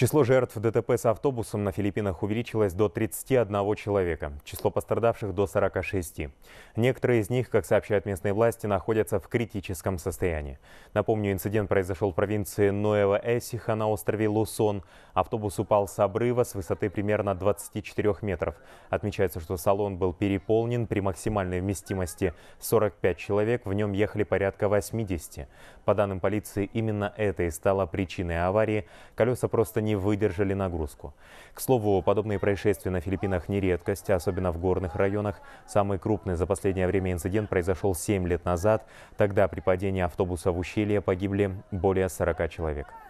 Число жертв ДТП с автобусом на Филиппинах увеличилось до 31 человека. Число пострадавших до 46. Некоторые из них, как сообщают местные власти, находятся в критическом состоянии. Напомню, инцидент произошел в провинции Ноева-Эсиха на острове Лусон. Автобус упал с обрыва с высоты примерно 24 метров. Отмечается, что салон был переполнен при максимальной вместимости 45 человек, в нем ехали порядка 80. По данным полиции, именно это и стало причиной аварии. Колеса просто не не выдержали нагрузку. К слову, подобные происшествия на Филиппинах не редкость, особенно в горных районах. Самый крупный за последнее время инцидент произошел 7 лет назад. Тогда при падении автобуса в ущелье погибли более 40 человек.